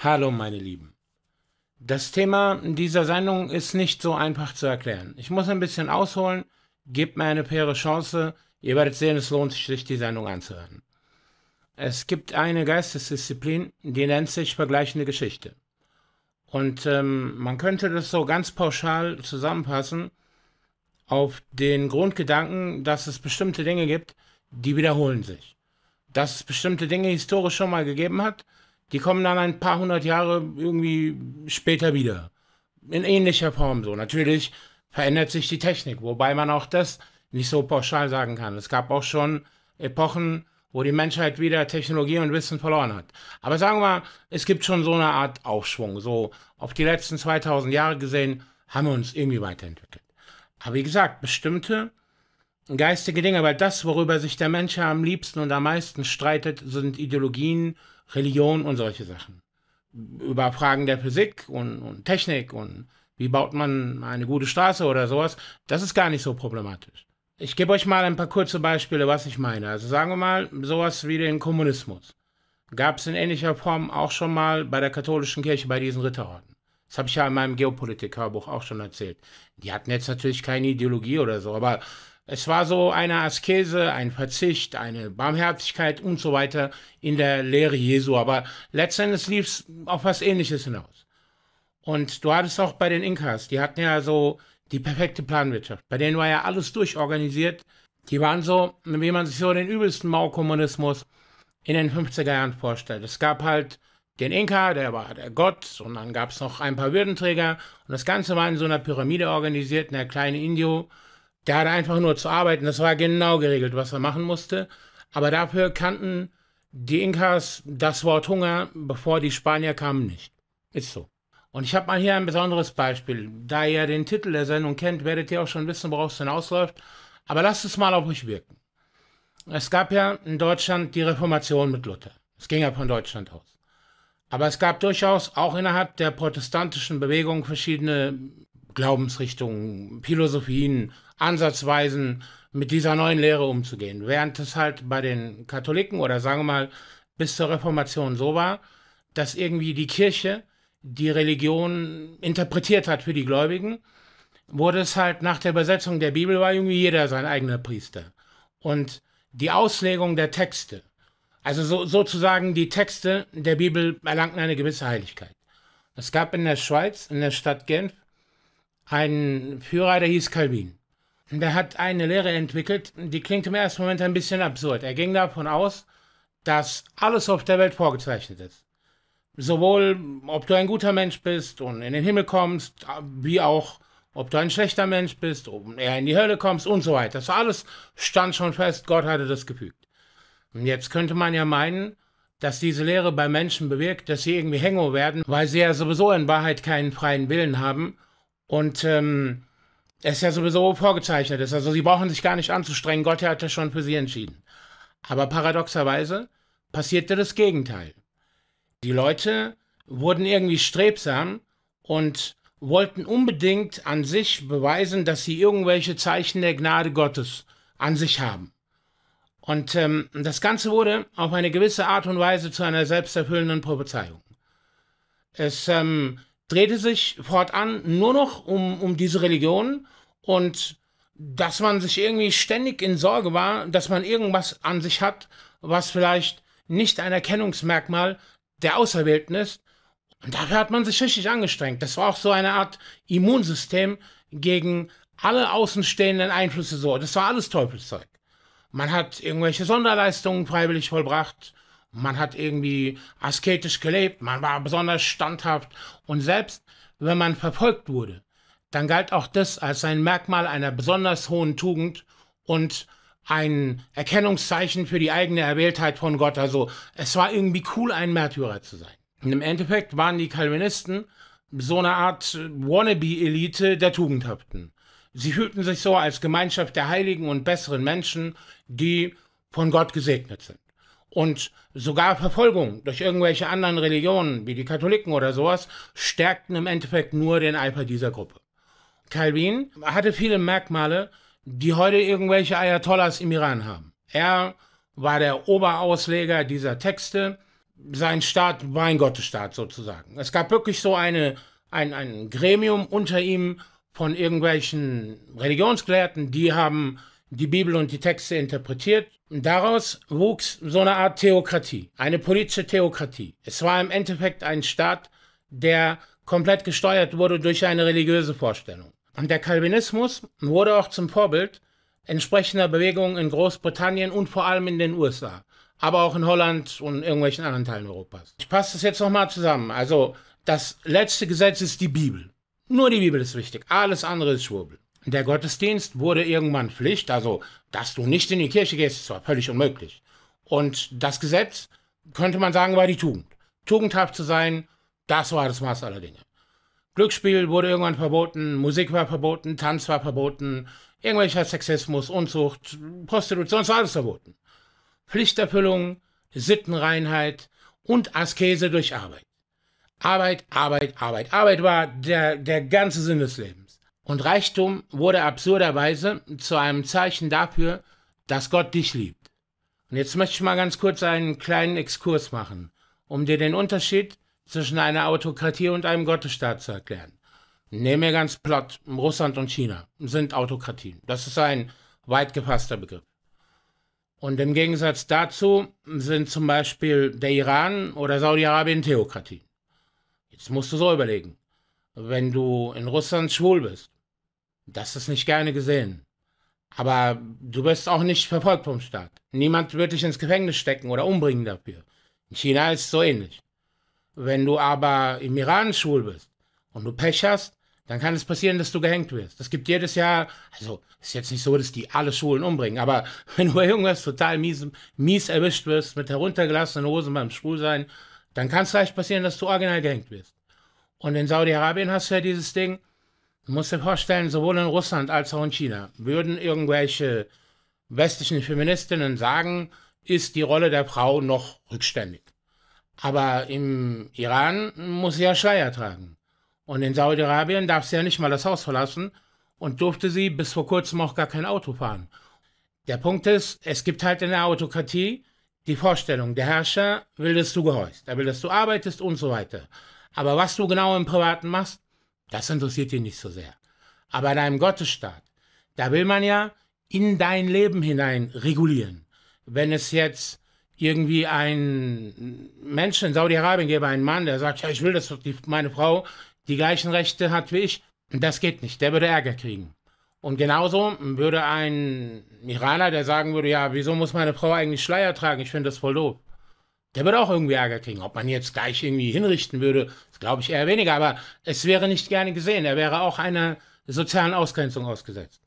Hallo meine Lieben. Das Thema dieser Sendung ist nicht so einfach zu erklären. Ich muss ein bisschen ausholen, gebt mir eine faire Chance, ihr werdet sehen, es lohnt sich, die Sendung anzuhören. Es gibt eine Geistesdisziplin, die nennt sich vergleichende Geschichte. Und ähm, man könnte das so ganz pauschal zusammenfassen auf den Grundgedanken, dass es bestimmte Dinge gibt, die wiederholen sich. Dass es bestimmte Dinge historisch schon mal gegeben hat, die kommen dann ein paar hundert Jahre irgendwie später wieder. In ähnlicher Form so. Natürlich verändert sich die Technik, wobei man auch das nicht so pauschal sagen kann. Es gab auch schon Epochen, wo die Menschheit wieder Technologie und Wissen verloren hat. Aber sagen wir mal, es gibt schon so eine Art Aufschwung. So auf die letzten 2000 Jahre gesehen haben wir uns irgendwie weiterentwickelt. Aber wie gesagt, bestimmte geistige Dinge, weil das, worüber sich der Mensch am liebsten und am meisten streitet, sind Ideologien, Religion und solche Sachen. Über Fragen der Physik und, und Technik und wie baut man eine gute Straße oder sowas, das ist gar nicht so problematisch. Ich gebe euch mal ein paar kurze Beispiele, was ich meine. Also sagen wir mal, sowas wie den Kommunismus. Gab es in ähnlicher Form auch schon mal bei der katholischen Kirche, bei diesen Ritterorden. Das habe ich ja in meinem Geopolitikerbuch auch schon erzählt. Die hatten jetzt natürlich keine Ideologie oder so, aber es war so eine Askese, ein Verzicht, eine Barmherzigkeit und so weiter in der Lehre Jesu. Aber letztendlich lief es auf was Ähnliches hinaus. Und du hattest auch bei den Inkas, die hatten ja so die perfekte Planwirtschaft. Bei denen war ja alles durchorganisiert. Die waren so, wie man sich so den übelsten Mao-Kommunismus in den 50er Jahren vorstellt. Es gab halt den Inka, der war der Gott, und dann gab es noch ein paar Würdenträger. Und das Ganze war in so einer Pyramide organisiert, in der kleinen Indio. Der hatte einfach nur zu arbeiten. Das war genau geregelt, was er machen musste. Aber dafür kannten die Inkas das Wort Hunger, bevor die Spanier kamen, nicht. Ist so. Und ich habe mal hier ein besonderes Beispiel. Da ihr den Titel der Sendung kennt, werdet ihr auch schon wissen, worauf es hinausläuft. Aber lasst es mal auf euch wirken. Es gab ja in Deutschland die Reformation mit Luther. Es ging ja von Deutschland aus. Aber es gab durchaus auch innerhalb der protestantischen Bewegung verschiedene Glaubensrichtungen, Philosophien, Ansatzweisen mit dieser neuen Lehre umzugehen. Während es halt bei den Katholiken oder sagen wir mal bis zur Reformation so war, dass irgendwie die Kirche die Religion interpretiert hat für die Gläubigen, wurde es halt nach der Übersetzung der Bibel war irgendwie jeder sein eigener Priester. Und die Auslegung der Texte, also so, sozusagen die Texte der Bibel erlangten eine gewisse Heiligkeit. Es gab in der Schweiz, in der Stadt Genf, einen Führer, der hieß Calvin. Der hat eine Lehre entwickelt, die klingt im ersten Moment ein bisschen absurd. Er ging davon aus, dass alles auf der Welt vorgezeichnet ist. Sowohl, ob du ein guter Mensch bist und in den Himmel kommst, wie auch, ob du ein schlechter Mensch bist, ob eher in die Hölle kommst und so weiter. Das alles stand schon fest, Gott hatte das gefügt. Und jetzt könnte man ja meinen, dass diese Lehre bei Menschen bewirkt, dass sie irgendwie Hänger werden, weil sie ja sowieso in Wahrheit keinen freien Willen haben und ähm, es ist ja sowieso vorgezeichnet ist. Also sie brauchen sich gar nicht anzustrengen. Gott hat ja schon für sie entschieden. Aber paradoxerweise passierte das Gegenteil. Die Leute wurden irgendwie strebsam und wollten unbedingt an sich beweisen, dass sie irgendwelche Zeichen der Gnade Gottes an sich haben. Und ähm, das Ganze wurde auf eine gewisse Art und Weise zu einer selbsterfüllenden Prophezeiung. Es ähm, drehte sich fortan nur noch um, um diese Religion und dass man sich irgendwie ständig in Sorge war, dass man irgendwas an sich hat, was vielleicht nicht ein Erkennungsmerkmal der Auserwählten ist. Und dafür hat man sich richtig angestrengt. Das war auch so eine Art Immunsystem gegen alle außenstehenden Einflüsse so. Das war alles Teufelszeug. Man hat irgendwelche Sonderleistungen freiwillig vollbracht. Man hat irgendwie asketisch gelebt, man war besonders standhaft und selbst wenn man verfolgt wurde, dann galt auch das als ein Merkmal einer besonders hohen Tugend und ein Erkennungszeichen für die eigene Erwähltheit von Gott. Also es war irgendwie cool, ein Märtyrer zu sein. Und im Endeffekt waren die Calvinisten so eine Art Wannabe-Elite der Tugendhaften. Sie fühlten sich so als Gemeinschaft der Heiligen und besseren Menschen, die von Gott gesegnet sind und sogar Verfolgung durch irgendwelche anderen Religionen, wie die Katholiken oder sowas, stärkten im Endeffekt nur den Eifer dieser Gruppe. Calvin hatte viele Merkmale, die heute irgendwelche Ayatollahs im Iran haben. Er war der Oberausleger dieser Texte. Sein Staat war ein Gottesstaat sozusagen. Es gab wirklich so eine, ein, ein Gremium unter ihm von irgendwelchen Religionsgelehrten, die haben die Bibel und die Texte interpretiert. Und daraus wuchs so eine Art Theokratie, eine politische Theokratie. Es war im Endeffekt ein Staat, der komplett gesteuert wurde durch eine religiöse Vorstellung. Und der Calvinismus wurde auch zum Vorbild entsprechender Bewegungen in Großbritannien und vor allem in den USA, aber auch in Holland und irgendwelchen anderen Teilen Europas. Ich passe das jetzt nochmal zusammen. Also das letzte Gesetz ist die Bibel. Nur die Bibel ist wichtig, alles andere ist Schwurbel. Der Gottesdienst wurde irgendwann Pflicht, also dass du nicht in die Kirche gehst, ist war völlig unmöglich. Und das Gesetz, könnte man sagen, war die Tugend. Tugendhaft zu sein, das war das Maß aller Dinge. Glücksspiel wurde irgendwann verboten, Musik war verboten, Tanz war verboten, irgendwelcher Sexismus, Unzucht, Prostitution, das war alles verboten. Pflichterfüllung, Sittenreinheit und Askese durch Arbeit. Arbeit, Arbeit, Arbeit. Arbeit war der, der ganze Sinn des Lebens. Und Reichtum wurde absurderweise zu einem Zeichen dafür, dass Gott dich liebt. Und jetzt möchte ich mal ganz kurz einen kleinen Exkurs machen, um dir den Unterschied zwischen einer Autokratie und einem Gottesstaat zu erklären. Nehmen wir ganz platt, Russland und China sind Autokratien. Das ist ein weit gefasster Begriff. Und im Gegensatz dazu sind zum Beispiel der Iran oder Saudi-Arabien Theokratien. Jetzt musst du so überlegen. Wenn du in Russland schwul bist das ist nicht gerne gesehen. Aber du wirst auch nicht verfolgt vom Staat. Niemand wird dich ins Gefängnis stecken oder umbringen dafür. In China ist es so ähnlich. Wenn du aber im Iran schwul bist und du Pech hast, dann kann es passieren, dass du gehängt wirst. Es gibt jedes Jahr, also ist jetzt nicht so, dass die alle Schulen umbringen, aber wenn du bei irgendwas total mies, mies erwischt wirst, mit heruntergelassenen Hosen beim Schwulsein, dann kann es leicht passieren, dass du original gehängt wirst. Und in Saudi-Arabien hast du ja dieses Ding, Du musst dir vorstellen, sowohl in Russland als auch in China würden irgendwelche westlichen Feministinnen sagen, ist die Rolle der Frau noch rückständig. Aber im Iran muss sie ja Schleier tragen. Und in Saudi-Arabien darf sie ja nicht mal das Haus verlassen und durfte sie bis vor kurzem auch gar kein Auto fahren. Der Punkt ist, es gibt halt in der Autokratie die Vorstellung, der Herrscher will, dass du gehorchst, er will, dass du arbeitest und so weiter. Aber was du genau im Privaten machst, das interessiert ihn nicht so sehr. Aber in einem Gottesstaat, da will man ja in dein Leben hinein regulieren. Wenn es jetzt irgendwie einen Menschen in Saudi-Arabien gäbe, einen Mann, der sagt, ja, ich will, dass meine Frau die gleichen Rechte hat wie ich, das geht nicht, der würde Ärger kriegen. Und genauso würde ein Iraner, der sagen würde, ja, wieso muss meine Frau eigentlich Schleier tragen? Ich finde das voll doof der würde auch irgendwie Ärger kriegen. Ob man jetzt gleich irgendwie hinrichten würde, glaube ich eher weniger, aber es wäre nicht gerne gesehen. Er wäre auch einer sozialen Ausgrenzung ausgesetzt.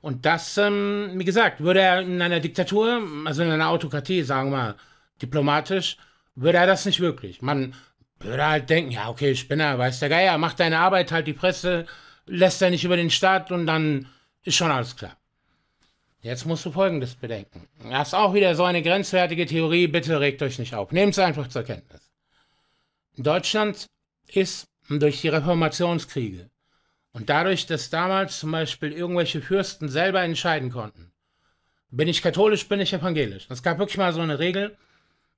Und das, ähm, wie gesagt, würde er in einer Diktatur, also in einer Autokratie, sagen wir mal, diplomatisch, würde er das nicht wirklich. Man würde halt denken, ja, okay, Spinner, weiß der Geier, mach deine Arbeit, halt die Presse, lässt er nicht über den Staat und dann ist schon alles klar. Jetzt musst du Folgendes bedenken. Das ist auch wieder so eine grenzwertige Theorie, bitte regt euch nicht auf. Nehmt es einfach zur Kenntnis. Deutschland ist durch die Reformationskriege und dadurch, dass damals zum Beispiel irgendwelche Fürsten selber entscheiden konnten, bin ich katholisch, bin ich evangelisch. Es gab wirklich mal so eine Regel,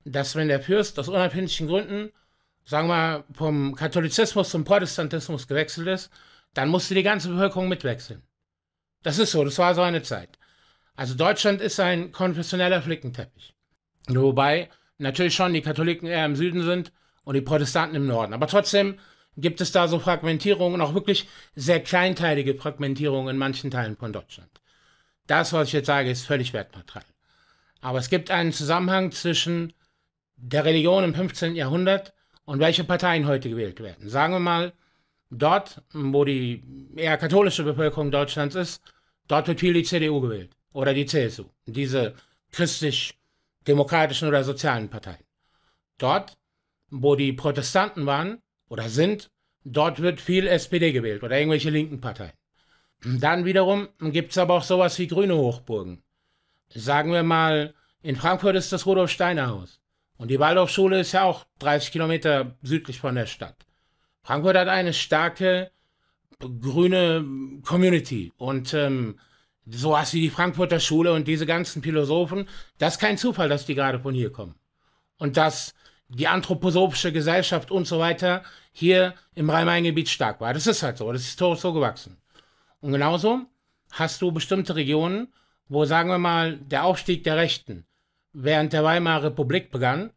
dass wenn der Fürst aus unabhängigen Gründen, sagen wir mal, vom Katholizismus zum Protestantismus gewechselt ist, dann musste die ganze Bevölkerung mitwechseln. Das ist so, das war so eine Zeit. Also Deutschland ist ein konfessioneller Flickenteppich. Wobei natürlich schon die Katholiken eher im Süden sind und die Protestanten im Norden. Aber trotzdem gibt es da so Fragmentierungen und auch wirklich sehr kleinteilige Fragmentierungen in manchen Teilen von Deutschland. Das, was ich jetzt sage, ist völlig wertneutral. Aber es gibt einen Zusammenhang zwischen der Religion im 15. Jahrhundert und welche Parteien heute gewählt werden. Sagen wir mal, dort, wo die eher katholische Bevölkerung Deutschlands ist, dort wird viel die CDU gewählt oder die CSU, diese christlich-demokratischen oder sozialen Parteien. Dort, wo die Protestanten waren oder sind, dort wird viel SPD gewählt oder irgendwelche linken Parteien. Dann wiederum gibt es aber auch sowas wie grüne Hochburgen. Sagen wir mal, in Frankfurt ist das Rudolf Steiner Haus. Und die Waldorfschule ist ja auch 30 Kilometer südlich von der Stadt. Frankfurt hat eine starke grüne Community. Und ähm, so was wie die Frankfurter Schule und diese ganzen Philosophen, das ist kein Zufall, dass die gerade von hier kommen. Und dass die anthroposophische Gesellschaft und so weiter hier im Rhein-Main-Gebiet stark war. Das ist halt so, das ist historisch so gewachsen. Und genauso hast du bestimmte Regionen, wo, sagen wir mal, der Aufstieg der Rechten während der Weimarer Republik begann.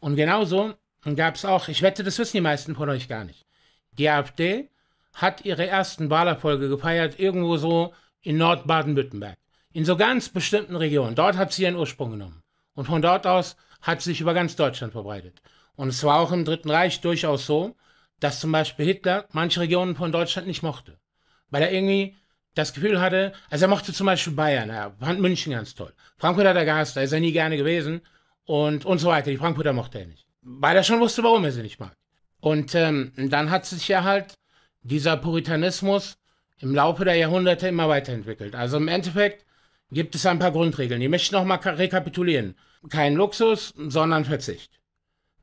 Und genauso gab es auch, ich wette, das wissen die meisten von euch gar nicht, die AfD hat ihre ersten Wahlerfolge gefeiert, irgendwo so in Nordbaden-Württemberg, in so ganz bestimmten Regionen. Dort hat sie ihren Ursprung genommen. Und von dort aus hat sie sich über ganz Deutschland verbreitet. Und es war auch im Dritten Reich durchaus so, dass zum Beispiel Hitler manche Regionen von Deutschland nicht mochte. Weil er irgendwie das Gefühl hatte, also er mochte zum Beispiel Bayern, er fand München ganz toll. Frankfurt hat er gehasst, da ist er nie gerne gewesen und, und so weiter. Die Frankfurter mochte er nicht. Weil er schon wusste, warum er sie nicht mag. Und ähm, dann hat sich ja halt dieser Puritanismus im Laufe der Jahrhunderte immer weiterentwickelt. Also im Endeffekt gibt es ein paar Grundregeln. Ich möchte nochmal rekapitulieren. Kein Luxus, sondern Verzicht.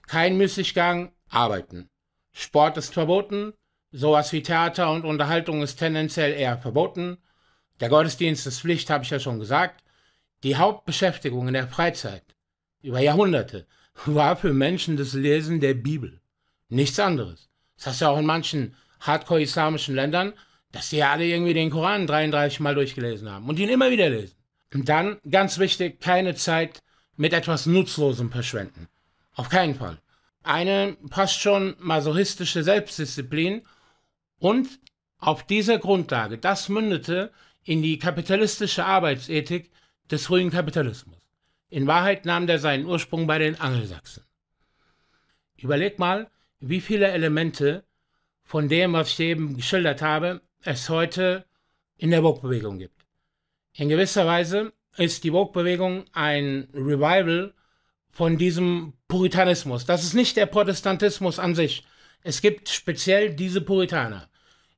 Kein Müßiggang, arbeiten. Sport ist verboten. Sowas wie Theater und Unterhaltung ist tendenziell eher verboten. Der Gottesdienst ist Pflicht, habe ich ja schon gesagt. Die Hauptbeschäftigung in der Freizeit über Jahrhunderte war für Menschen das Lesen der Bibel. Nichts anderes. Das hast du ja auch in manchen hardcore-islamischen Ländern dass die ja alle irgendwie den Koran 33 Mal durchgelesen haben und ihn immer wieder lesen. Und dann, ganz wichtig, keine Zeit mit etwas Nutzlosem verschwenden. Auf keinen Fall. Eine passt schon masochistische Selbstdisziplin und auf dieser Grundlage, das mündete in die kapitalistische Arbeitsethik des frühen Kapitalismus. In Wahrheit nahm der seinen Ursprung bei den Angelsachsen. Überleg mal, wie viele Elemente von dem, was ich eben geschildert habe, es heute in der Vogue-Bewegung gibt. In gewisser Weise ist die Vogue-Bewegung ein Revival von diesem Puritanismus. Das ist nicht der Protestantismus an sich. Es gibt speziell diese Puritaner.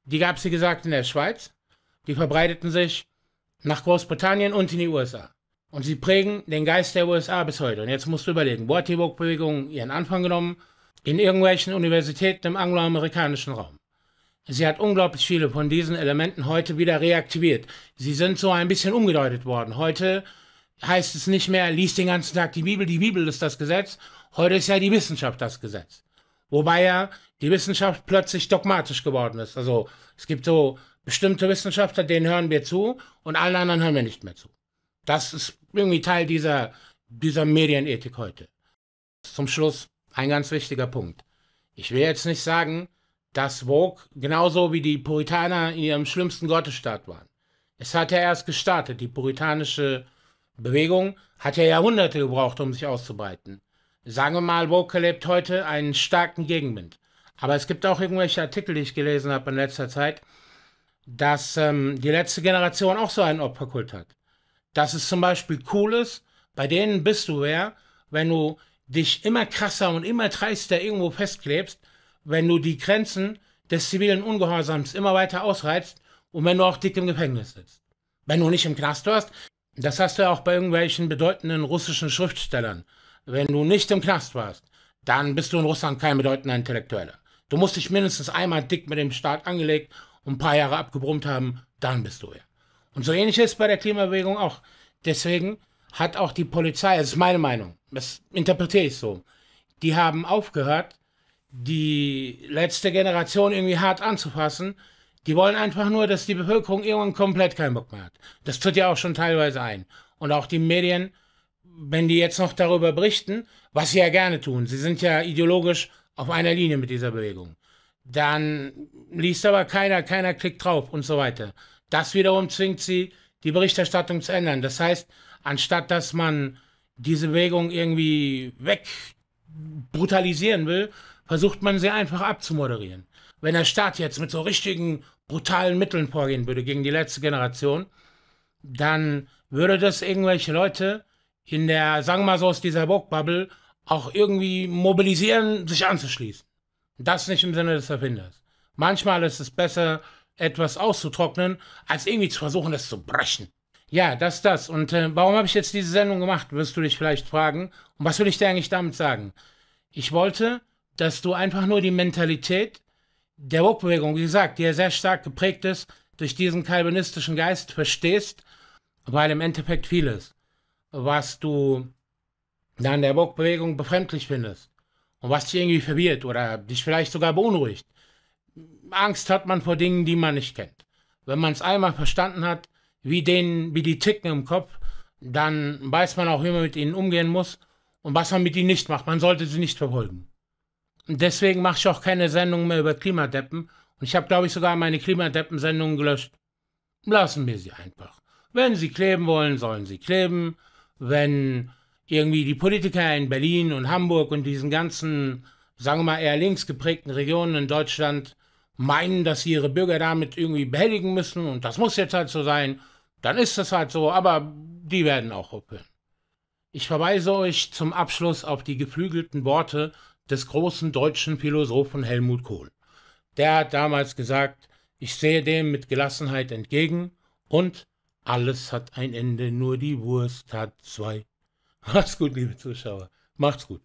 Die gab es, wie gesagt, in der Schweiz. Die verbreiteten sich nach Großbritannien und in die USA. Und sie prägen den Geist der USA bis heute. Und jetzt musst du überlegen, wo hat die Vogue-Bewegung ihren Anfang genommen? In irgendwelchen Universitäten im angloamerikanischen Raum. Sie hat unglaublich viele von diesen Elementen heute wieder reaktiviert. Sie sind so ein bisschen umgedeutet worden. Heute heißt es nicht mehr, liest den ganzen Tag die Bibel, die Bibel ist das Gesetz. Heute ist ja die Wissenschaft das Gesetz. Wobei ja die Wissenschaft plötzlich dogmatisch geworden ist. Also es gibt so bestimmte Wissenschaftler, denen hören wir zu und allen anderen hören wir nicht mehr zu. Das ist irgendwie Teil dieser, dieser Medienethik heute. Zum Schluss ein ganz wichtiger Punkt. Ich will jetzt nicht sagen, dass Vogue genauso wie die Puritaner in ihrem schlimmsten Gottesstaat waren. Es hat ja erst gestartet. Die puritanische Bewegung hat ja Jahrhunderte gebraucht, um sich auszubreiten. Sagen wir mal, Vogue erlebt heute einen starken Gegenwind. Aber es gibt auch irgendwelche Artikel, die ich gelesen habe in letzter Zeit, dass ähm, die letzte Generation auch so einen Opferkult hat. Dass es zum Beispiel cool ist, bei denen bist du wer, wenn du dich immer krasser und immer dreister irgendwo festklebst, wenn du die Grenzen des zivilen Ungehorsams immer weiter ausreizt und wenn du auch dick im Gefängnis sitzt. Wenn du nicht im Knast warst, das hast du ja auch bei irgendwelchen bedeutenden russischen Schriftstellern. Wenn du nicht im Knast warst, dann bist du in Russland kein bedeutender Intellektueller. Du musst dich mindestens einmal dick mit dem Staat angelegt und ein paar Jahre abgebrummt haben, dann bist du er. Und so ähnlich ist es bei der Klimabewegung auch. Deswegen hat auch die Polizei, das ist meine Meinung, das interpretiere ich so, die haben aufgehört, die letzte Generation irgendwie hart anzufassen. Die wollen einfach nur, dass die Bevölkerung irgendwann komplett keinen Bock mehr hat. Das tritt ja auch schon teilweise ein. Und auch die Medien, wenn die jetzt noch darüber berichten, was sie ja gerne tun, sie sind ja ideologisch auf einer Linie mit dieser Bewegung, dann liest aber keiner, keiner klickt drauf und so weiter. Das wiederum zwingt sie, die Berichterstattung zu ändern. Das heißt, anstatt dass man diese Bewegung irgendwie wegbrutalisieren will, versucht man sie einfach abzumoderieren. Wenn der Staat jetzt mit so richtigen brutalen Mitteln vorgehen würde gegen die letzte Generation, dann würde das irgendwelche Leute in der, sagen wir mal so, aus dieser Burgbubble auch irgendwie mobilisieren, sich anzuschließen. Das nicht im Sinne des Erfinders. Manchmal ist es besser, etwas auszutrocknen, als irgendwie zu versuchen, es zu brechen. Ja, das, das. Und äh, warum habe ich jetzt diese Sendung gemacht, wirst du dich vielleicht fragen. Und was will ich dir eigentlich damit sagen? Ich wollte dass du einfach nur die Mentalität der Woke-Bewegung, wie gesagt, die ja sehr stark geprägt ist durch diesen kalvinistischen Geist, verstehst, weil im Endeffekt vieles, was du dann der Woke-Bewegung befremdlich findest und was dich irgendwie verwirrt oder dich vielleicht sogar beunruhigt. Angst hat man vor Dingen, die man nicht kennt. Wenn man es einmal verstanden hat, wie, denen, wie die ticken im Kopf, dann weiß man auch, wie man mit ihnen umgehen muss und was man mit ihnen nicht macht. Man sollte sie nicht verfolgen deswegen mache ich auch keine Sendung mehr über Klimadeppen. Und ich habe, glaube ich, sogar meine Klimadeppen-Sendungen gelöscht. Lassen wir sie einfach. Wenn sie kleben wollen, sollen sie kleben. Wenn irgendwie die Politiker in Berlin und Hamburg und diesen ganzen, sagen wir mal, eher links geprägten Regionen in Deutschland meinen, dass sie ihre Bürger damit irgendwie behelligen müssen und das muss jetzt halt so sein, dann ist das halt so, aber die werden auch huppeln. Ich verweise euch zum Abschluss auf die geflügelten Worte des großen deutschen Philosophen Helmut Kohl. Der hat damals gesagt, ich sehe dem mit Gelassenheit entgegen und alles hat ein Ende, nur die Wurst hat zwei. Macht's gut, liebe Zuschauer. Macht's gut.